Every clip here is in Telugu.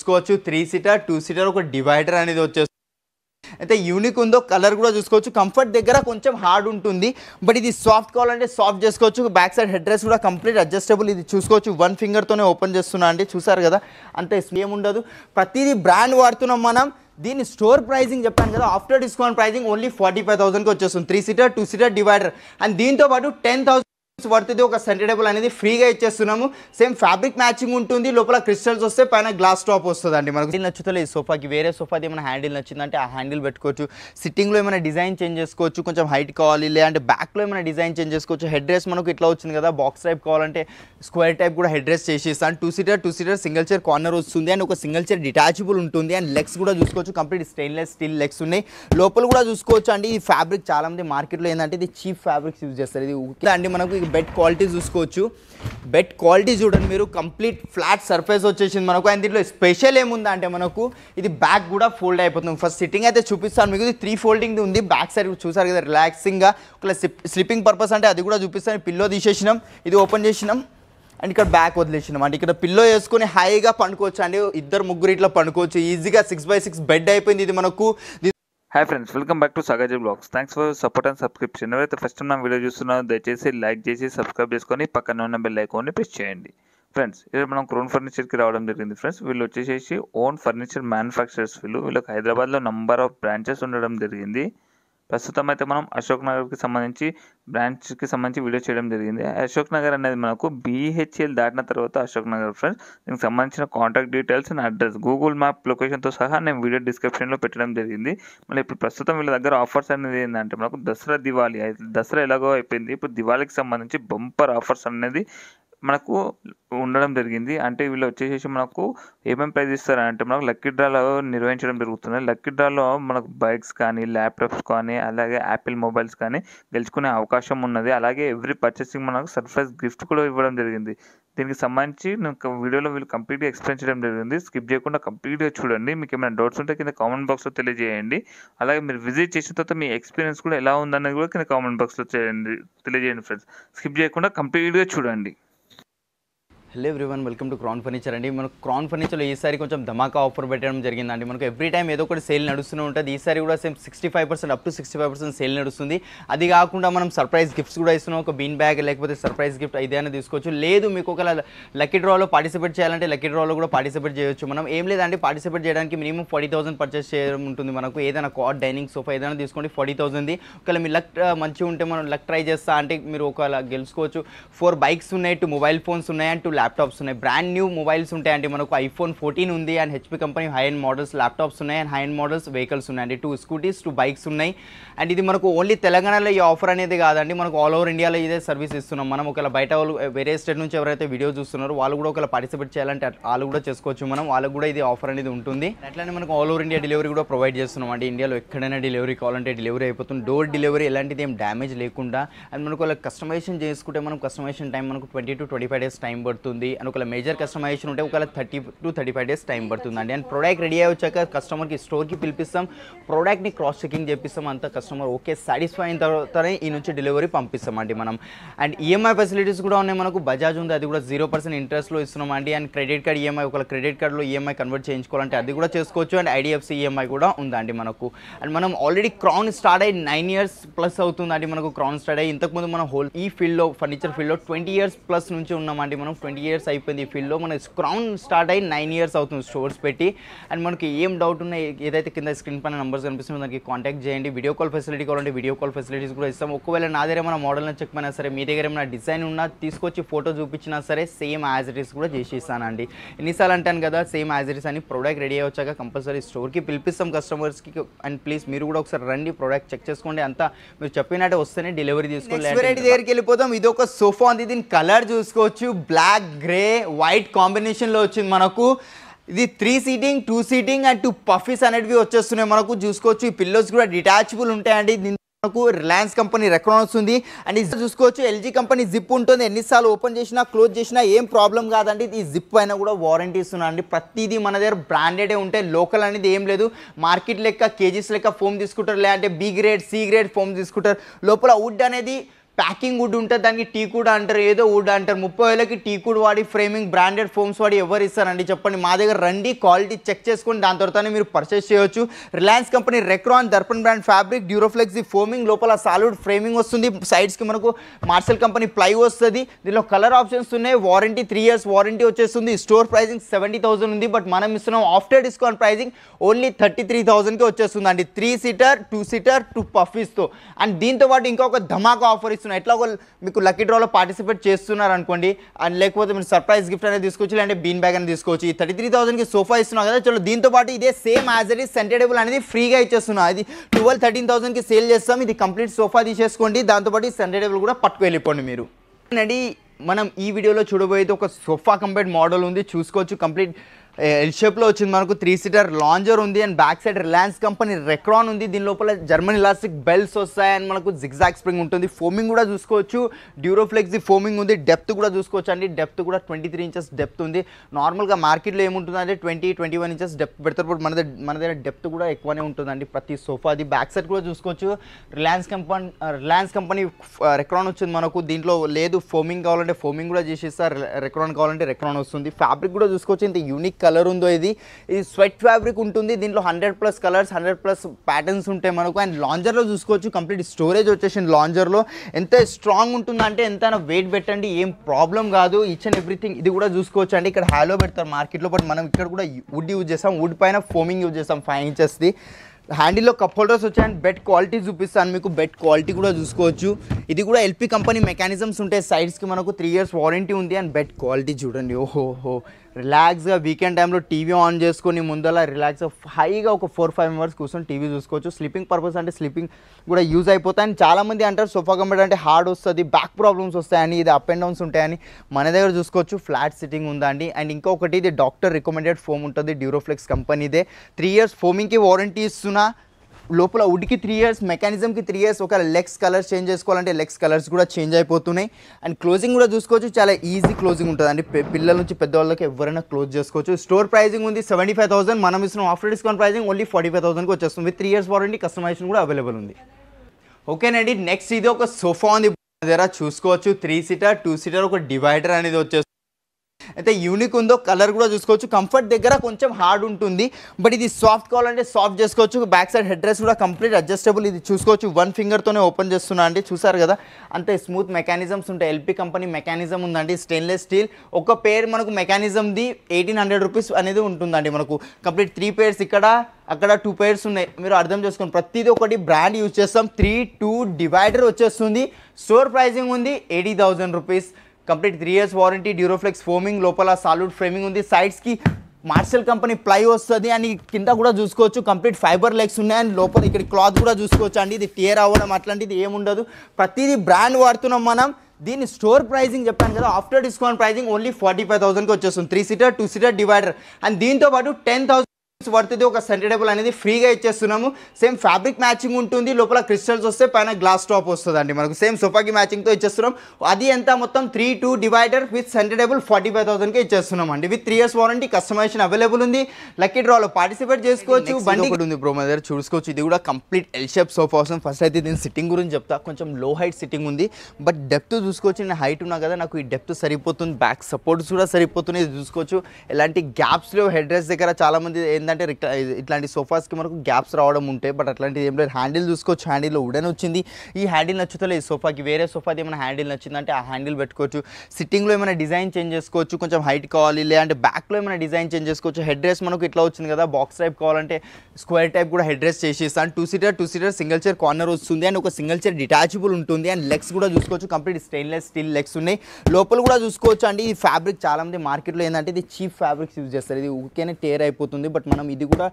చూసుకోవచ్చు త్రీ సీటర్ టూ సీటర్ ఒక డివైడర్ అనేది వచ్చేస్తుంది అయితే యూనిక్ ఉందో కలర్ కూడా చూసుకోవచ్చు కంఫర్ట్ దగ్గర కొంచెం హార్డ్ ఉంటుంది బట్ ఇది సాఫ్ట్ కావాలంటే సాఫ్ట్ చేసుకోవచ్చు బ్యాక్ సైడ్ హెడ్ డ్రెస్ కూడా కంప్లీట్ అడ్జస్టబుల్ ఇది చూసుకోవచ్చు వన్ ఫింగర్తోనే ఓపెన్ చేస్తున్నా అండి చూసారు కదా అంత ఏం ఉండదు ప్రతిదీ బ్రాండ్ వాడుతున్నాం మనం దీని స్టోర్ ప్రైజింగ్ చెప్పాను కదా after discount pricing only forty five వచ్చేస్తుంది three seater two seater divider and దీంతోపాటు టెన్ థౌసండ్ వర్తిది ఒక సెంటర్ టేబుల్ అనేది ఫ్రీగా ఇచ్చేస్తున్నాము సేమ్ ఫ్యాబ్రిక్ మ్యాచింగ్ ఉంటుంది లోపల క్రిస్టల్స్ వస్తే పైన గ్లాస్ టాప్ అండి మనకు ఇది నచ్చుతలే ఈ సోఫాకి వేరే సోఫాది ఏమైనా హ్యాండిల్ నచ్చిందంటే ఆ హ్యాండిల్ పెట్టుకోవచ్చు సిట్టింగ్లో ఏమైనా డిజైన్ చేంజ్ చేసుకోవచ్చు కొంచెం హైట్ కావాలి లేదంటే బ్యాక్లో ఏమైనా డిజైన్ చేంజ్ చేసుకోవచ్చు హెడ్ డ్రెస్ మనకు ఇట్లా వచ్చింది కదా బాక్స్ టైప్ కావాలంటే స్క్వేర్ టైప్ కూడా హెడ్ డ్రెస్ చేసేస్తాను two seater two seater single chair corner వస్తుంది అండ్ ఒక సింగిల్ చైర్ డిటాచబుల్ ఉంటుంది అండ్ లెగ్స్ కూడా చూసుకోవచ్చు కంప్లీట్ స్టెయిన్లెస్ స్టీల్ లెగ్స్ ఉన్నాయి లోపల కూడా చూసుకోవచ్చు అండి ఈ ఫ్యాబ్రిక్ చాలామంది మార్కెట్లో ఏంటంటే ఇది చీప్ ఫ్యాబ్రిక్స్ యూజ్ చేస్తారు ఇది అండి మనకు బెడ్ క్వాలిటీ చూసుకోవచ్చు బెడ్ క్వాలిటీ చూడండి మీరు కంప్లీట్ ఫ్లాట్ సర్ఫేస్ వచ్చేసింది మనకు అండ్ దీంట్లో స్పెషల్ ఏముందా అంటే మనకు ఇది బ్యాక్ కూడా ఫోల్డ్ అయిపోతుంది ఫస్ట్ సిట్టింగ్ అయితే చూపిస్తాను మీకు ఇది త్రీ ఫోల్డింగ్ ఉంది బ్యాక్ సైడ్ చూసారు కదా రిలాక్సింగ్గా ఒక స్లీపింగ్ పర్పస్ అంటే అది కూడా చూపిస్తాను పిల్లో తీసేసినాం ఇది ఓపెన్ చేసినాం అండ్ ఇక్కడ బ్యాక్ వదిలేసినాం అంటే ఇక్కడ పిల్లో వేసుకొని హాయిగా పండుకోవచ్చు అండి ఇద్దరు ముగ్గురు ఇట్లా పండుకోవచ్చు ఈజీగా సిక్స్ బై సిక్స్ బెడ్ అయిపోయింది ఇది మనకు hi friends welcome back to సాగాజీ vlogs thanks for support and subscription ఎవరైతే ఫస్ట్ మనం వీడియో చూస్తున్నారో దయచేసి లైక్ చేసి సబ్స్క్రైబ్ చేసుకొని పక్కన ఉన్న బెల్ ఐకాన్ని ప్రెస్ చేయండి ఫ్రెండ్స్ ఇక్కడ మనం క్రోన్ ఫర్నిచర్కి రావడం జరిగింది ఫ్రెండ్స్ వీళ్ళు వచ్చేసి ఓన్ ఫర్నిచర్ మ్యానుఫ్యాక్చరర్స్ వీళ్ళు వీళ్ళకి హైదరాబాద్లో నంబర్ ఆఫ్ బ్రాంచెస్ ఉండడం జరిగింది ప్రస్తుతం అయితే మనం అశోక్ నగర్కి సంబంధించి బ్రాంచ్కి సంబంధించి వీడియో చేయడం జరిగింది అశోక్ నగర్ అనేది మనకు బీహెచ్ఎల్ దాటిన తర్వాత అశోక్ నగర్ ఫ్రెండ్స్ దీనికి సంబంధించిన contact details and address Google map లొకేషన్తో సహా నేను వీడియో డిస్క్రిప్షన్లో పెట్టడం జరిగింది మళ్ళీ ఇప్పుడు ప్రస్తుతం వీళ్ళ దగ్గర ఆఫర్స్ అనేది ఏంటంటే మనకు దసరా దివాళీ దసరా ఎలాగో అయిపోయింది ఇప్పుడు దివాళీకి సంబంధించి బంపర్ ఆఫర్స్ అనేది మనకు ఉండడం జరిగింది అంటే వీళ్ళు వచ్చేసేసి మనకు ఏమేమి ప్రైజ్ అంటే మనకు లక్కీ డ్రాలో నిర్వహించడం జరుగుతుంది లక్కీ డ్రాలో మనకు బైక్స్ కానీ ల్యాప్టాప్స్ కానీ అలాగే యాపిల్ మొబైల్స్ కానీ గెలుచుకునే అవకాశం ఉన్నది అలాగే ఎవ్రీ పర్చేసింగ్ మనకు సర్ప్రైజ్ గిఫ్ట్ కూడా ఇవ్వడం జరిగింది దీనికి సంబంధించి నాకు వీడియోలో వీళ్ళు కంప్లీట్గా ఎక్స్ప్లెయిన్ చేయడం జరిగింది స్కిప్ చేయకుండా కంప్లీట్గా చూడండి మీకు ఏమైనా డౌట్స్ ఉంటే కింద కామెంట్ బాక్స్లో తెలియజేయండి అలాగే మీరు విజిట్ చేసిన తర్వాత మీ ఎక్స్పీరియన్స్ కూడా ఎలా ఉందన్నది కూడా కింద కామెంట్ బాక్స్లో చేయండి తెలియజేయండి ఫ్రెండ్స్ స్కిప్ చేయకుండా కంప్లీట్గా చూడండి hello everyone welcome to Kran furniture అండి మనకు క్రాన్ ఫర్నిచర్లో ఈసారి కొంచెం ధమాకా ఆఫర్ పెట్టడం జరిగిందండి మనకు ఎవ్రీ టైం ఏదో ఒకటి సేల్ నడుస్తూనే ఉంటుంది ఈసారి కూడా same sixty five percent up to sixty five percent sale నడుస్తుంది అది కాకుండా మనం సర్ప్రైజ్ గిఫ్ట్స్ కూడా ఇస్తున్నాం ఒక బీన్ బ్యాగ్ లేకపోతే సర్ప్రైజ్ గిఫ్ట్ ఇదేనా తీసుకోవచ్చు లేదు మీకు ఒక లక్కీ డ్రాలో పార్టిసిపేట్ చేయాలంటే లక్కీ డ్రాలో కూడా పార్టిసిపేట్ చేయొచ్చు మనం ఏం లేదండి పార్టిసిపేట్ చేయడానికి మినిమం ఫార్టీ థౌసండ్ పర్చేస్ చేయడం ఉంటుంది మనకు ఏదైనా కాట్ డైనింగ్ సోఫా ఏదైనా తీసుకోండి ఫార్టీ థౌసండ్ది ఒకవేళ మీ లక్ మంచిగా ఉంటే మనం లక్ ట్రై చేస్తా అంటే మీరు ఒకవేళ గెలుచుకోవచ్చు ఫోర్ బైక్స్ ఉన్నాయి టు మొబైల్ ఫోన్స్ ఉన్నాయి అండ్ ల్యాప్టాప్స్ ఉన్నాయి బ్రాండ్ న్యూ మొబైల్స్ ఉంటాయండి మనకు ఐఫోన్ ఫోర్టీన్ ఉంది and HP company high end models laptops ఉన్నాయి and high end models vehicles ఉన్నాయండి టూ స్కూటీస్ టూ బైక్స్ ఉన్నాయి అండ్ ఇది మనకు ఓన్లీ తెలంగాణలో ఈ ఆఫర్ అనేది కాదండి మనకు ఆల్ ఓవర్ ఇండియాలో ఇదే సర్వీస్ ఇస్తున్నాం మనం ఒకవేళ బయట వాళ్ళు వేరే స్టేట్ నుంచి ఎవరైతే వీడియో చూస్తున్నారో వాళ్ళు కూడా ఒకవేళ పార్టిసిపేట్ చేయాలంటే వాళ్ళు కూడా చేసుకోవచ్చు మనం వాళ్ళకు కూడా ఇది ఆఫర్ అనేది ఉంటుంది అట్లానే మనకు ఆల్ ఓవర్ ఇండియా డెలివరీ కూడా ప్రొవైడ్ చేస్తున్నాం అండి ఇండియాలో ఎక్కడైనా డెలివరీ కావాలంటే డెలివరీ అయిపోతుంది డోర్ డెలివరీ ఎలాంటిది ఏం డ్యామేజ్ లేకుండా అండ్ మనకు వాళ్ళకి కస్టమైజేషన్ చేసుకుంటే మనం కస్టమైజేషన్ టైం మనకు twenty to twenty five days time పడుతుంది పడుతుంది అండ్ ఒకవేళ మేజర్ కస్టమైజేషన్ ఉంటే ఒకవేళ thirty to thirty five days time పడుతుందండి అండ్ ప్రోడక్ట్ రెడీ అయ్యి వచ్చాక కస్టమర్కి స్టోర్కి పిలిపిస్తాం ప్రోడక్ట్ని క్రాస్ చెకింగ్ చేపిస్తాం అంత కస్టమర్ ఓకే సాటిస్ఫై అయిన తర్వాతనే ఈ నుంచి డెలివరీ పంపిస్తామండి మనం అండ్ ఈఎంఐ e ఫెసిలిటీస్ కూడా ఉన్నాయి మనకు బజాజ్ ఉంది అది కూడా జీరో పర్సెంట్ ఇంట్రెస్ట్లో ఇస్తున్నామండి అండ్ క్రెడిట్ కార్డ్ ఈఎంఐ ఒకవేళ క్రెడిట్ కార్డ్లో ఈఎంఐ కన్వర్ట్ చేయించుకోవాలంటే అది కూడా చేసుకోవచ్చు అండ్ ఐడిఎఫ్సి ఈఎంఐ e కూడా ఉందండి మనకు అండ్ మనం ఆల్రెడీ క్రౌన్ స్టార్ట్ అయ్యి నైన్ ఇయర్స్ ప్లస్ అవుతుందండి మనకు క్రౌన్ స్టార్ట్ అయ్యి ఇంతకుముందు మనం హోల్ ఈ ఫీల్డ్లో ఫర్నిచర్ ఫీల్డ్లో ట్వంటీ ఇయర్స్ ప్లస్ నుంచి ఉన్నామండి మనం ట్వంటీ ఇయర్స్ అయిపోయింది ఈ ఫీల్డ్లో మనకి క్రౌన్ స్టార్ట్ అయ్యి నైన్ ఇయర్స్ అవుతుంది స్టోర్స్ పెట్టి అండ్ మనకి ఏం డౌట్ ఉన్నాయి ఏదైతే కింద స్క్రీన్ పైన నెంబర్స్ కనిపిస్తున్నాయి దానికి కాంటాక్ట్ చేయండి వీడియో కాల్ ఫెసిలిటీ కావాలంటే వీడియో కాల్ ఫెసిలిటీస్ కూడా ఇస్తాం ఒకవేళ నా దగ్గర ఏమైనా మోడల్ నచ్చకపోయినా సరే మీ దగ్గర ఏమైనా డిజైన్ ఉన్నా తీసుకొచ్చి ఫోటో చూపించినా సరే సేమ్ యాజ్ ఇట్ ఈస్ కూడా చేసి ఇస్తానండి ఎన్నిసార్లు అంటాను కదా సేమ్ యాజ్ ఇట్ ఈస్ అని ప్రోడక్ట్ రెడీ వచ్చాక కంపల్సరీ స్టోర్కి పిలిపిస్తాం కస్టమర్స్కి అండ్ ప్లీజ్ మీరు కూడా ఒకసారి రండి ప్రొడక్ట్ చెక్ చేసుకోండి అంతా మీరు చెప్పినట్టే వస్తేనే డెలివరీ తీసుకోండి దగ్గరికి వెళ్ళిపోతాం ఇది ఒక సోఫా ఉంది దీని కలర్ చూసుకోవచ్చు బ్లాక్ గ్రే వైట్ కాంబినేషన్లో వచ్చింది మనకు ఇది three seating two seating and two puffies అనేటివి వచ్చేస్తున్నాయి మనకు చూసుకోవచ్చు ఈ పిల్లోస్ కూడా డిటాచబుల్ ఉంటాయండి మనకు రిలయన్స్ కంపెనీ రెక్రాన్ వస్తుంది అండ్ ఇది చూసుకోవచ్చు ఎల్జీ కంపెనీ జిప్ ఉంటుంది ఎన్నిసార్లు ఓపెన్ చేసినా క్లోజ్ చేసినా ఏం ప్రాబ్లం కాదండి ఈ జిప్ అయినా కూడా వారంటీ ఇస్తున్నారండి ప్రతిదీ మన దగ్గర బ్రాండెడే ఉంటే లోకల్ అనేది ఏం లేదు మార్కెట్ లెక్క కేజీస్ లెక్క ఫోమ్ తీసుకుంటారు లేదంటే B grade C grade foam తీసుకుంటారు లోపల వుడ్ అనేది ప్యాకింగ్ వుడ్ ఉంటుంది దానికి టీ కూడా అంటారు ఏదో వుడ్ అంటారు ముప్పై వేలకి టీ కూడా వాడి ఫ్రేమింగ్ బ్రాండెడ్ ఫోమ్స్ వాడి ఎవరు ఇస్తారండి చెప్పండి మా దగ్గర రండి క్వాలిటీ చెక్ చేసుకొని దాని తర్వాతనే మీరు పర్చేస్ చేయొచ్చు Reliance company Recron Darpan brand fabric Duroflex the foaming లోపల సాలిడ్ ఫ్రేమింగ్ వస్తుంది సైడ్స్కి మనకు మార్షల్ కంపెనీ ప్లై వస్తుంది దీనిలో కలర్ ఆప్షన్స్ ఉన్నాయి వారంటీ త్రీ ఇయర్స్ వారంటీ వచ్చేస్తుంది స్టోర్ ప్రైసింగ్ సెవెంటీ ఉంది బట్ మనం ఇస్తున్నాం after discount pricing only thirty three థౌసండ్కి వచ్చేస్తుంది అండి three seater two seater two పఫీస్తో అండ్ దీంతో పాటు ఇంకొక ధమాకా ఆఫర్ ఇస్తున్నాం వస్తున్నాయి ఎట్లాగో మీకు లక్కీ డ్రాలో పార్టిసిపేట్ చేస్తున్నారు అనుకోండి అండ్ లేకపోతే మీరు సర్ప్రైజ్ గిఫ్ట్ అనేది తీసుకోవచ్చు లేదంటే బీన్ బ్యాగ్ అనేది తీసుకోవచ్చు ఈ థర్టీ త్రీ థౌసండ్కి సోఫా ఇస్తున్నాం కదా చలో దీంతో పాటు ఇదే సేమ్ యాజ్ ఇట్ ఈస్ అనేది ఫ్రీగా ఇచ్చేస్తున్నాం అది ట్వెల్వ్ థర్టీన్ థౌసండ్కి సేల్ చేస్తాం ఇది కంప్లీట్ సోఫా తీసేసుకోండి దాంతోపాటు ఈ కూడా పట్టుకు వెళ్ళిపోండి మీరు అండి మనం ఈ వీడియోలో చూడబోయేది ఒక సోఫా కంప్లీట్ మోడల్ ఉంది చూసుకోవచ్చు కంప్లీట్ ఎల్ షేప్లో వచ్చింది మనకు త్రీ సీటర్ లాంజర్ ఉంది and back side Reliance company Recron ఉంది దీని లోపల జర్మన్ ఇలాస్టిక్ బెల్ట్స్ వస్తాయి అండ్ మనకు జిగ్జాగ్ స్ప్రింగ్ ఉంటుంది ఫోమింగ్ కూడా చూసుకోవచ్చు డ్యూరోఫ్లెక్స్ ఫోమింగ్ ఉంది డెప్త్ కూడా చూసుకోవచ్చు అండి డెప్త్ కూడా ట్వంటీ త్రీ ఇంచెస్ డెప్త్ ఉంది నార్మల్గా మార్కెట్లో అంటే twenty twenty one inches depth పెడతారు మన దగ్గర మన దగ్గర డెప్త్ కూడా ఎక్కువనే ఉంటుందండి ప్రతి సోఫాది బ్యాక్ సైడ్ కూడా చూసుకోవచ్చు Reliance company Reliance company Recron వచ్చింది మనకు దీంట్లో లేదు ఫోమింగ్ కావాలంటే ఫోమింగ్ కూడా చేసేస్తారు రెక్రాన్ కావాలంటే రెక్రాన్ వస్తుంది ఫ్యాబ్రిక్ కూడా చూసుకోవచ్చు ఇంత యూనిక్ కలర్ ఉందో ఇది ఇది స్వెట్ ఫ్యాబ్రిక్ ఉంటుంది దీంట్లో hundred plus colours hundred plus patterns ఉంటాయి మనకు అండ్ లాంజర్లో చూసుకోవచ్చు కంప్లీట్ స్టోరేజ్ వచ్చేసింది లాంజర్లో ఎంత స్ట్రాంగ్ ఉంటుందంటే ఎంతైనా వెయిట్ పెట్టండి ఏం ప్రాబ్లం కాదు ఇచ్ అండ్ ఎవ్రీథింగ్ ఇది కూడా చూసుకోవచ్చు అండి ఇక్కడ హ్యాలో పెడతారు మార్కెట్లో బట్ మనం ఇక్కడ కూడా వుడ్ యూజ్ చేస్తాం వుడ్ పైన ఫోమింగ్ యూజ్ చేస్తాం ఫైవ్ ఇంచెస్ది హ్యాండిల్లో కప్ హోల్డర్స్ వచ్చాయని బెడ్ క్వాలిటీ చూపిస్తాను మీకు బెడ్ క్వాలిటీ కూడా చూసుకోవచ్చు ఇది కూడా ఎల్పి కంపెనీ మెకానిజమ్స్ ఉంటాయి సైడ్స్కి మనకు త్రీ ఇయర్స్ వారంటీ ఉంది అండ్ బెడ్ క్వాలిటీ చూడండి ఓహో రిలాక్స్గా వీకెండ్ టైంలో టీవీ ఆన్ చేసుకొని ముందర రిలాక్స్ హైగా ఒక ఫోర్ ఫైవ్ మెంబర్స్ కూర్చొని టీవీ చూసుకోవచ్చు స్లీపింగ్ పర్పస్ అంటే స్లీపింగ్ కూడా యూజ్ అయిపోతాయి అండ్ చాలామంది అంటారు సోఫా కంపెనీ అంటే హార్డ్ వస్తుంది బ్యాక్ ప్రాబ్లమ్స్ వస్తాయని ఇది అప్ అండ్ డౌన్స్ ఉంటాయని మన దగ్గర చూసుకోవచ్చు ఫ్లాట్ సిట్టింగ్ ఉందండి అండ్ ఇంకొకటి ఇది డాక్టర్ రికమెండెడ్ ఫోమ్ ఉంటుంది డ్యూరోఫ్లెక్స్ కంపెనీదే త్రీ ఇయర్స్ ఫోమింగ్కి వారంటీ ఇస్తున్నా లోపల ఉడికి త్రీ ఇయర్స్ మెకానిజంకి త్రీ ఇయర్స్ ఒక లెగ్స్ కలర్స్ చేంజ్ చేసుకోవాలంటే లెగ్స్ కలర్స్ కూడా చేంజ్ అయిపోతున్నాయి అండ్ క్లోజింగ్ కూడా చూసుకోవచ్చు చాలా ఈజీ క్లోజింగ్ ఉంటుంది అండి పిల్లల నుంచి పెద్దవాళ్ళకి ఎవరైనా క్లోజ్ చేసుకోవచ్చు స్టోర్ ప్రైజింగ్ ఉంది సెవెంటీ ఫైవ్ థౌసండ్ మనం ఇస్తున్న after discount pricing only forty five థౌసండ్కి వచ్చేస్తుంది with three years warranty customisation కూడా అవైలబుల్ ఉంది ఓకేనండి నెక్స్ట్ ఇది ఒక సోఫా ఉంది దగ్గర చూసుకోవచ్చు త్రీ సీటర్ టూ సీటర్ ఒక డివైడర్ అనేది వచ్చేస్తుంది అయితే యూనిక్ ఉందో కలర్ కూడా చూసుకోవచ్చు కంఫర్ట్ దగ్గర కొంచెం హార్డ్ ఉంటుంది బట్ ఇది సాఫ్ట్ కావాలంటే సాఫ్ట్ చేసుకోవచ్చు బ్యాక్ సైడ్ హెడ్ డ్రెస్ కూడా కంప్లీట్ అడ్జస్టబుల్ ఇది చూసుకోవచ్చు వన్ ఫింగర్తోనే ఓపెన్ చేస్తున్నా అండి చూసారు కదా అంతే స్మూత్ మెకానిజమ్స్ ఉంటాయి ఎల్పి కంపెనీ మెకానిజం ఉందండి స్టెయిన్లెస్ స్టీల్ ఒక పేర్ మనకు మెకానిజంది ఎయిటీన్ హండ్రెడ్ రూపీస్ అనేది ఉంటుందండి మనకు కంప్లీట్ త్రీ పేర్స్ ఇక్కడ అక్కడ టూ పేర్స్ ఉన్నాయి మీరు అర్థం చేసుకోండి ప్రతిదీ ఒకటి బ్రాండ్ యూజ్ చేస్తాం త్రీ టూ డివైడర్ వచ్చేస్తుంది స్టోర్ ప్రైజింగ్ ఉంది eighty thousand rupees complete three years warranty Duroflex foaming లోపల సాలిడ్ ఫ్రేమింగ్ ఉంది సైడ్స్కి మార్షల్ కంపెనీ ప్లై వస్తుంది అండ్ కింద కూడా చూసుకోవచ్చు కంప్లీట్ ఫైబర్ లెగ్స్ ఉన్నాయి అండ్ లోపల ఇక్కడ క్లాత్ కూడా చూసుకోవచ్చు అండి ఇది టీయర్ అవ్వడం అట్లాంటిది ఏముండదు ప్రతిదీ బ్రాండ్ వాడుతున్నాం మనం దీని స్టోర్ ప్రైజింగ్ చెప్పాను కదా after discount pricing only forty five థౌసండ్కి వచ్చేస్తుంది three seater two seater divider and దీంతో పాటు టెన్ థౌసండ్ పడుతుంది ఒక సెంటర్ టేబుల్ అనేది ఫ్రీగా ఇచ్చేస్తున్నాము సేమ్ ఫ్యాబ్రిక్ మ్యాచింగ్ ఉంటుంది లోపల క్రిస్టల్స్ వస్తే పైన గ్లాస్ టాప్ వస్తుందండి మనకు సేమ్ సోఫాకి మ్యాచింగ్తో ఇచ్చేస్తున్నాం అది ఎంత మొత్తం three two divider with centre table forty five థౌసండ్కి ఇచ్చేస్తున్నాం అండి with three years warranty customisation available ఉంది లక్కీ డ్రాలో పార్టిసిపేట్ చేసుకోవచ్చు బండి కూడా ఉంది బ్రో మా దగ్గర చూసుకోవచ్చు ఇది కూడా కంప్లీట్ ఎల్ షేప్ సోఫా వస్తుంది ఫస్ట్ అయితే దీని సిట్టింగ్ గురించి చెప్తా కొంచెం లో హైట్ సిట్టింగ్ ఉంది బట్ డెప్త్ చూసుకోవచ్చు నేను హైట్ ఉన్నా కదా నాకు ఈ డెప్త్ సరిపోతుంది బ్యాక్ సపోర్ట్స్ కూడా సరిపోతున్నాయి చూసుకోవచ్చు ఎలాంటి గ్యాప్స్లో హెడ్ రెస్ట్ దగ్గర చాలామంది ఏంటంటే ఏంటంటే ఇట్లాంటి సోఫాస్కి మనకు గ్యాప్స్ రావడం ఉంటాయి బట్ అట్లాంటిది ఏం లేదు హ్యాండిల్ చూసుకోవచ్చు హ్యాండిల్లో ఉడన్ వచ్చింది ఈ హ్యాండిల్ నచ్చుతలేదు సోఫాకి వేరే సోఫాది ఏమైనా హ్యాండిల్ నచ్చిందంటే ఆ హ్యాండిల్ పెట్టుకోవచ్చు సిట్టింగ్లో ఏమైనా డిజైన్ చేంజ్ చేసుకోవచ్చు కొంచెం హైట్ కావాలి లేదంటే బ్యాక్లో ఏమైనా డిజైన్ చేంజ్ చేసుకోవచ్చు హెడ్ డ్రెస్ మనకు ఇట్లా వచ్చింది కదా బాక్స్ టైప్ కావాలంటే స్క్వేర్ టైప్ కూడా హెడ్ డ్రెస్ చేసేస్తాను two seater two seater single chair corner వస్తుంది అండ్ ఒక సింగిల్ చైర్ డిటాచబుల్ ఉంటుంది అండ్ లెగ్స్ కూడా చూసుకోవచ్చు కంప్లీట్ స్టెయిన్లెస్ స్టీల్ లెగ్స్ ఉన్నాయి లోపల కూడా చూసుకోవచ్చు అండి ఈ ఫ్యాబ్రిక్ చాలామంది మార్కెట్లో ఏంటంటే ఇది చీప్ ఫ్యాబ్రిక్స్ యూజ్ చేస్తారు ఇది ఊరికేనే టేర్ అయిపోతుంది బట్ మన మనం ఇది కూడా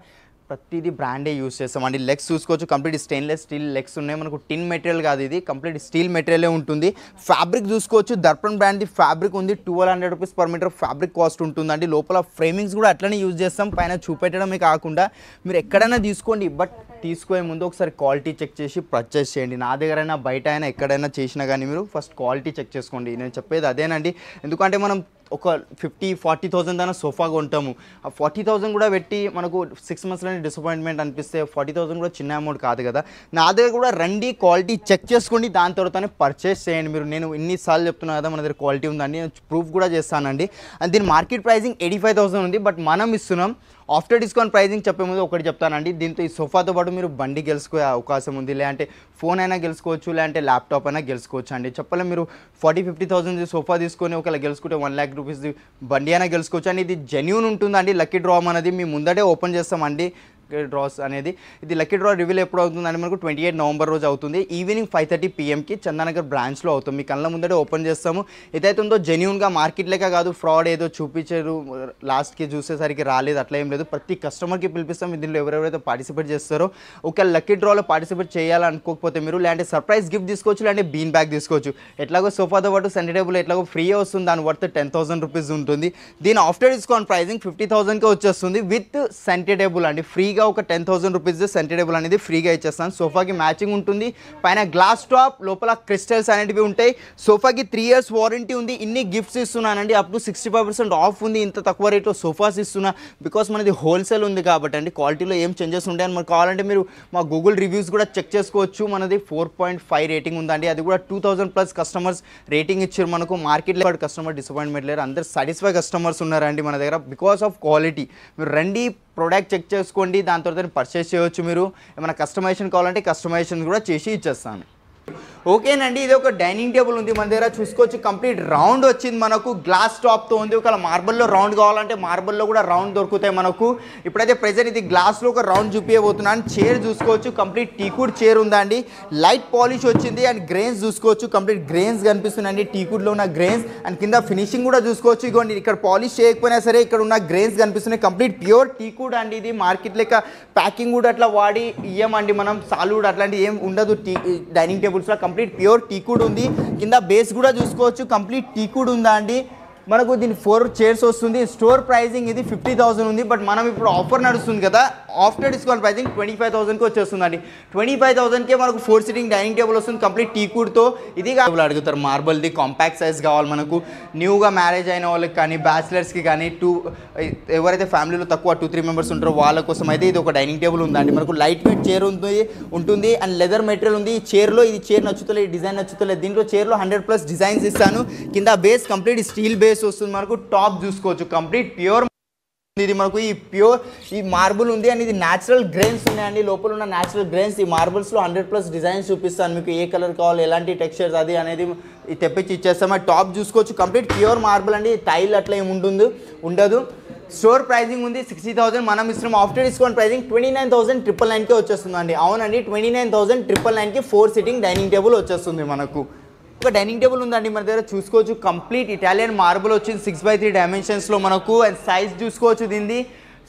ప్రతిదీ బ్రాండే యూస్ అండి లెగ్స్ చూసుకోవచ్చు కంప్లీట్ స్టెయిన్లెస్ స్టీల్ లెగ్స్ ఉన్నాయి మనకు టిన్ మెటీరియల్ కాదు ఇది కంప్లీట్ స్టీల్ మెటీరియలే ఉంటుంది ఫ్యాబ్రిక్ చూసుకోవచ్చు దర్పణ్ బ్రాండ్ది ఫ్యాబ్రిక్ ఉంది twelve hundred rupees per metre fabric cost ఉంటుందండి లోపల ఫ్రేమింగ్స్ కూడా అట్లనే యూజ్ చేస్తాం పైన చూపెట్టడమే కాకుండా మీరు ఎక్కడైనా తీసుకోండి బట్ తీసుకునే ముందు ఒకసారి క్వాలిటీ చెక్ చేసి పర్చేస్ చేయండి నా దగ్గరైనా బయట అయినా ఎక్కడైనా చేసినా కానీ మీరు ఫస్ట్ క్వాలిటీ చెక్ చేసుకోండి నేను చెప్పేది అదేనండి ఎందుకంటే మనం ఒక ఫిఫ్టీ ఫార్టీ థౌసండ్ దాని సోఫా కొంటాము ఆ ఫార్టీ థౌసండ్ కూడా పెట్టి మనకు సిక్స్ మంత్స్లోనే డిసప్పాయింట్మెంట్ అనిపిస్తే ఫార్టీ థౌసండ్ కూడా చిన్న అమౌంట్ కాదు కదా నా దగ్గర కూడా రండి క్వాలిటీ చెక్ చేసుకోండి దాని తర్వాతనే పర్చేస్ చేయండి మీరు నేను ఇన్నిసార్లు చెప్తున్నా కదా మన దగ్గర క్వాలిటీ ఉందండి ప్రూఫ్ కూడా చేస్తానండి అండ్ దీని market pricing eighty five thousand ఉంది బట్ మనం ఇస్తున్నాం ఆఫ్టర్ డిస్కౌంట్ ప్రైజింగ్ చెప్పే ముందు ఒకటి చెప్తానండి దీంతో ఈ సోఫాతో పాటు మీరు బండి గెలుచుకునే అవకాశం ఉంది లేదంటే ఫోన్ అయినా గెలుచుకోవచ్చు లేదంటే ల్యాప్టాప్ అయినా గెలుచుకోవచ్చు అండి చెప్పలే మీరు ఫార్టీ ఫిఫ్టీ థౌసండ్ సోఫా తీసుకొని ఒకవేళ గెలుచుకుంటే వన్ ల్యాక్ రూపీస్ రూపీస్ది బండి అయినా గెలుచుకోవచ్చు అండ్ ఇది జెన్యున్ ఉంటుందండి లక్కీ డ్రామ్ అనేది మీ ముందడే ఓపెన్ చేస్తామండి డ్రాస్ అనేది ఇది లక్కీ డ్రా రివ్యూల్ ఎప్పుడు అవుతుంది అని మనకు ట్వంటీ ఎయిట్ నవంబర్ రోజు అవుతుంది ఈవినింగ్ ఫైవ్ థర్టీ పీఎంకి చందానగర్ బ్రాంచ్లో అవుతుంది మీ కళ్ళ ముందరే ఓపెన్ చేస్తాము ఏదైతే ఉందో జెన్యున్గా మార్కెట్ లెక్క కాదు ఫ్రాడ్ ఏదో చూపించారు లాస్ట్కి చూసేసరికి రాలేదు అట్లా ఏం లేదు ప్రతి కస్టమర్కి పిలిపిస్తాం దీనిలో ఎవరెవరైతే పార్టిసిపేట్ చేస్తారో ఒక లక్కీ డ్రాలో పార్టిసిపేట్ చేయాలనుకోకపోతే మీరు లేదంటే సర్ప్రైజ్ గిఫ్ట్ తీసుకోవచ్చు లేదంటే బీన్ బ్యాగ్ తీసుకోవచ్చు ఎట్లాగో సోఫాతో పాటు సెంటర్ టేబుల్ ఎట్లాగో ఫ్రీ వస్తుంది దాని వర్త్ టెన్ థౌసండ్ రూపీస్ ఉంటుంది దీని ఆఫ్టర్ డిస్కౌంట్ ప్రైజింగ్ ఫిఫ్టీ థౌసండ్కే వచ్చేస్తుంది విత్ సెంటర్ టేబుల్ అండి ఫ్రీగా ఫ్రీగా ఒక ten thousand rupees centre table అనేది ఫ్రీగా ఇచ్చేస్తాను సోఫాకి మ్యాచింగ్ ఉంటుంది పైన గ్లాస్ టాప్ లోపల క్రిస్టల్స్ అనేటివి ఉంటాయి సోఫాకి త్రీ ఇయర్స్ వారంటీ ఉంది ఇన్ని గిఫ్ట్స్ ఇస్తున్నానండి up to sixty five percent off ఉంది ఇంత తక్కువ రేట్లో సోఫాస్ ఇస్తున్నా బికాస్ మనది హోల్సేల్ ఉంది కాబట్టి అండి క్వాలిటీలో ఏం చేంజెస్ ఉంటాయని మనకు కావాలంటే మీరు మా గూగుల్ రివ్యూస్ కూడా చెక్ చేసుకోవచ్చు మనది ఫోర్ పాయింట్ ఫైవ్ రేటింగ్ ఉందండి అది కూడా two thousand plus customers rating ఇచ్చారు మనకు మార్కెట్లో కస్టమర్ డిసప్పాయింట్మెంట్ లేరు అందరు సాటిస్ఫై కస్టమర్స్ ఉన్నారండి మన దగ్గర బికాస్ ఆఫ్ క్వాలిటీ మీరు రండి ప్రోడక్ట్ చెక్ చేసుకోండి దాని తర్వాత పర్చేస్ చేయవచ్చు మీరు ఏమైనా కస్టమైజేషన్ కావాలంటే కస్టమైజేషన్ కూడా చేసి ఇచ్చేస్తాను ఓకేనండి ఇది ఒక డైనింగ్ టేబుల్ ఉంది మన దగ్గర చూసుకోవచ్చు కంప్లీట్ రౌండ్ వచ్చింది మనకు గ్లాస్ టాప్తో ఉంది ఒకవేళ మార్బల్లో రౌండ్ కావాలంటే మార్బల్లో కూడా రౌండ్ దొరుకుతాయి మనకు ఇప్పుడైతే ప్రెజెంట్ ఇది గ్లాస్లో ఒక రౌండ్ చూపించబోతున్నాను చైర్ చూసుకోవచ్చు కంప్లీట్ టీకుడ్ చైర్ ఉందండి లైట్ పాలిష్ వచ్చింది అండ్ గ్రెయిన్స్ చూసుకోవచ్చు కంప్లీట్ గ్రెయిన్స్ కనిపిస్తున్నాయండి లో ఉన్న గ్రెయిన్స్ అండ్ కింద ఫినిషింగ్ కూడా చూసుకోవచ్చు ఇగోండి ఇక్కడ పాలిష్ చేయకపోయినా సరే ఇక్కడ ఉన్న గ్రెయిన్స్ కనిపిస్తున్నాయి కంప్లీట్ ప్యూర్ టీకుడ్ అండి ఇది మార్కెట్ లెక్క ప్యాకింగ్ కూడా అట్లా వాడి ఇయ్యమండి మనం సాలూడ్ అట్లాంటి ఏం ఉండదు టీ డైనింగ్ టేబుల్ బుల్స్లో కంప్లీట్ ప్యూర్ టీకుడ్ ఉంది కింద బేస్ కూడా చూసుకోవచ్చు కంప్లీట్ టీకుడ్ ఉందా అండి మనకు దీని ఫోర్ చైర్స్ వస్తుంది స్టోర్ ప్రైజింగ్ ఇది ఫిఫ్టీ థౌసండ్ ఉంది బట్ మనం ఇప్పుడు ఆఫర్ నడుస్తుంది కదా after discount pricing twenty five థౌసండ్కి వచ్చేస్తుందండి ట్వంటీ ఫైవ్ థౌసండ్కే మనకు ఫోర్ సీటింగ్ డైనింగ్ టేబుల్ వస్తుంది కంప్లీట్ టీ కూర్తో ఇది అడుగుతారు మార్బల్ది కాంపాక్ట్ సైజ్ కావాలి మనకు న్యూగా మ్యారేజ్ అయిన వాళ్ళకి కానీ బ్యాచిలర్స్కి కానీ టూ ఎవరైతే ఫ్యామిలీలో తక్కువ టూ త్రీ మెంబర్స్ ఉంటారో వాళ్ళ కోసం అయితే ఇది ఒక డైనింగ్ టేబుల్ ఉందండి మనకు లైట్ వెయిట్ చైర్ ఉంటుంది ఉంటుంది అండ్ లెదర్ మెటీరియల్ ఉంది ఈ చైర్లో ఇది చైర్ నచ్చుతలేదు డిజైన్ నచ్చుతలేదు దీంట్లో చైర్లో హండ్రెడ్ ప్లస్ డిజైన్స్ ఇస్తాను కింద బేస్ కంప్లీట్ స్టీల్ బేస్ వచ్చేసి వస్తుంది మనకు టాప్ చూసుకోవచ్చు కంప్లీట్ ప్యూర్ ఇది మనకు ఈ ప్యూర్ ఈ మార్బుల్ ఉంది అండ్ ఇది న్యాచురల్ గ్రెయిన్స్ ఉన్నాయండి లోపల ఉన్న న్యాచురల్ గ్రెయిన్స్ ఈ మార్బుల్స్లో హండ్రెడ్ ప్లస్ డిజైన్స్ చూపిస్తాను మీకు ఏ కలర్ కావాలి ఎలాంటి టెక్స్చర్స్ అది అనేది తెప్పించి ఇచ్చేస్తాం టాప్ చూసుకోవచ్చు కంప్లీట్ ప్యూర్ మార్బుల్ అండి టైల్ అట్లా ఏమి ఉంటుంది ఉండదు స్టోర్ ప్రైజింగ్ ఉంది సిక్స్టీ థౌసండ్ మనం ఇస్తున్నాం after discount pricing twenty nine thousand triple నైన్కే వచ్చేస్తుందండి అవునండి ట్వంటీ నైన్ థౌసండ్ ట్రిపుల్ నైన్కి ఫోర్ సిట్టింగ్ డైనింగ్ టేబుల్ వచ్చేస్తుంది మనకు ఒక డైనింగ్ టేబుల్ ఉందండి మన దగ్గర చూసుకోవచ్చు కంప్లీట్ ఇటాలియన్ మార్బుల్ వచ్చింది సిక్స్ బై త్రీ డైమెన్షన్స్లో మనకు అండ్ సైజ్ చూసుకోవచ్చు దీన్ని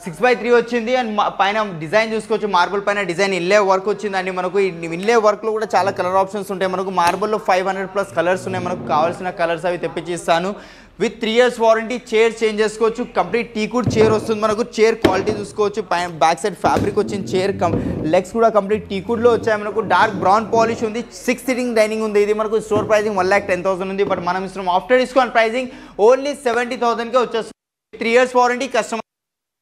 సిక్స్ బై త్రీ వచ్చింది అండ్ పైన డిజైన్ చూసుకోవచ్చు మార్బుల్ పైన డిజైన్ ఇల్లే వర్క్ వచ్చింది అండి మనకు ఇల్లే వర్క్లో కూడా చాలా కలర్ ఆప్షన్స్ ఉంటాయి మనకు మార్బుల్లో ఫైవ్ హండ్రెడ్ ప్లస్ కలర్స్ ఉన్నాయి మనకు కావాల్సిన కలర్స్ అవి తెప్పించి ఇస్తాను with three years warranty chair change చేసుకోవచ్చు కంప్లీట్ టీ కూడ్ చైర్ వస్తుంది మనకు చైర్ క్వాలిటీ చూసుకోవచ్చు పైన బ్యాక్ సైడ్ ఫ్యాబ్రిక్ వచ్చింది చైర్ లెగ్స్ కూడా కంప్లీట్ టీ కూడ్లో వచ్చాయి మనకు డార్క్ బ్రౌన్ పాలిష్ ఉంది సిక్స్ సిటింగ్ డైనింగ్ ఉంది ఇది మనకు store pricing one lakh ten thousand ఉంది బట్ మనం ఇస్తున్నాం after discount pricing only seventy థౌసండ్కే వచ్చేస్తుంది three years warranty customer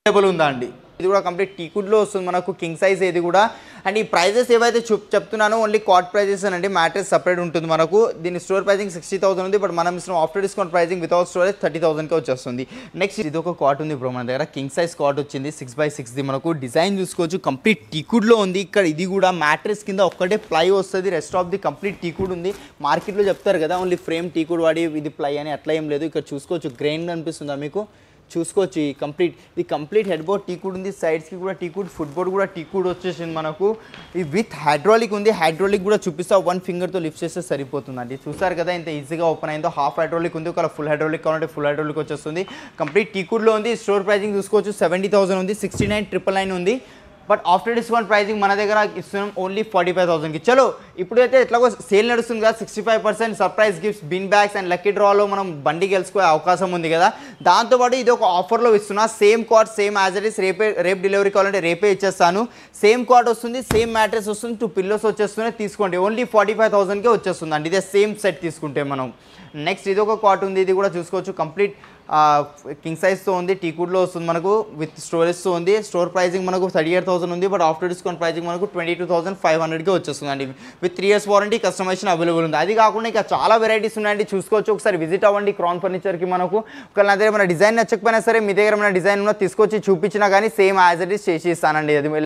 available ఉందా అండి ఇది కూడా కంప్లీట్ టీకుడ్లో వస్తుంది మనకు కింగ్ సైజ్ ఏది కూడా అండ్ ఈ ప్రైజెస్ ఏవైతే చెప్ చెప్తున్నానో ఓన్లీ కాట్ ప్రైజెస్ అండి మ్యాట్రెస్ సపరేట్ ఉంటుంది మనకు దీని స్టోర్ ప్రైజింగ్ సిక్స్టీ థౌసండ్ ఉంది బట్ మనం ఇస్తున్న after discount pricing without storage thirty థౌసండ్కి వచ్చేస్తుంది నెక్స్ట్ ఇది ఒక కాట్ ఉంది ఇప్పుడు మన దగ్గర కింగ్ సైజ్ కాట్ వచ్చింది సిక్స్ బై సిక్స్ది మనకు డిజైన్ చూసుకోవచ్చు కంప్లీట్ టీకుడ్లో ఉంది ఇక్కడ ఇది కూడా మ్యాట్రెస్ కింద ఒక్కటే ప్లై వస్తుంది rest of the complete teakwood ఉంది మార్కెట్లో చెప్తారు కదా ఓన్లీ ఫ్రేమ్ టీకుడ్ వాడి ఇది ప్లై అని అట్లా ఏం లేదు ఇక్కడ చూసుకోవచ్చు గ్రెయిన్ కనిపిస్తుందా మీకు చూసుకోవచ్చు ఈ కంప్లీట్ ఇది కంప్లీట్ హెడ్ బోర్డ్ టీకూడ్ ఉంది సైడ్స్కి కూడా టీకూడ్ ఫుట్ బోర్డ్ కూడా టీకూడ్ వచ్చేసింది మనకు ఈ విత్ హైడ్రాలిక్ ఉంది హైడ్రాలిక్ కూడా చూపిస్తా వన్ ఫింగర్తో లిఫ్ట్ చేస్తే సరిపోతుందండి చూసారు కదా ఇంత ఈజీగా ఓపెన్ అయిందో హాఫ్ హైడ్రాలిక్ ఉంది ఒకవేళ ఫుల్ హైడ్రాలిక్ కావాలంటే ఫుల్ హైడ్రాలిక్ వచ్చేస్తుంది కంప్లీట్ టీకూడ్లో ఉంది స్టోర్ ప్రైజింగ్ చూసుకోవచ్చు సెవెంటీ థౌసండ్ ఉంది సిక్స్టీ నైన్ ట్రిపుల్ నైన్ ఉంది బట్ ఆఫ్టర్ డిస్కౌంట్ ప్రైసింగ్ మన దగ్గర ఇస్తున్నాం ఓన్లీ ఫార్టీ ఫైవ్ థౌసండ్కి చలో అయితే ఎట్లాగో సేల్ నడుస్తుంది కదా sixty five percent surprise gifts bin bags and lucky డ్రాలో మనం బండి గెలుచుకునే అవకాశం ఉంది కదా దాంతోపాటు ఇది ఒక ఆఫర్లో ఇస్తున్నా same card same as it is రేపే రేపు డెలివరీ కావాలంటే రేపే ఇచ్చేస్తాను సేమ్ కార్డ్ వస్తుంది సేమ్ మ్యాట్రెస్ వస్తుంది టూ పిల్లోస్ వచ్చేస్తున్నాయి తీసుకోండి ఓన్లీ ఫార్టీ ఫైవ్ థౌసండ్కే అండి ఇదే సేమ్ సెట్ తీసుకుంటే మనం నెక్స్ట్ ఇది ఒక కార్ట్ ఉంది ఇది కూడా చూసుకోవచ్చు కంప్లీట్ కింగ్ సైజ్తో ఉంది టీ కూడ్లో వస్తుంది మనకు విత్ స్టోరేజ్తో ఉంది స్టోర్ ప్రైజింగ్ మనకు థర్టీ ఎయిట్ థౌసండ్ ఉంది బట్ ఆఫ్టర్ డిస్కౌంట్ ప్రైజింగ్ మనకు ట్వంటీ టూ థౌసండ్ ఫైవ్ హండ్రెడ్కి వచ్చేస్తుంది అండి with three years warranty customisation available ఉంది అది కాకుండా ఇంకా చాలా వెరైటీస్ ఉన్నాయండి చూసుకోవచ్చు ఒకసారి విజిట్ అవ్వండి క్రాన్ ఫర్నిచర్కి మనకు ఒకవేళ నా దగ్గర మన డిజైన్ నచ్చకపోయినా సరే మీ దగ్గర మన డిజైన్ ఉన్న తీసుకొచ్చి చూపించినా కానీ సేమ్ యాజ్ ఇట్ ఇస్ చేసి ఇస్తానండి అది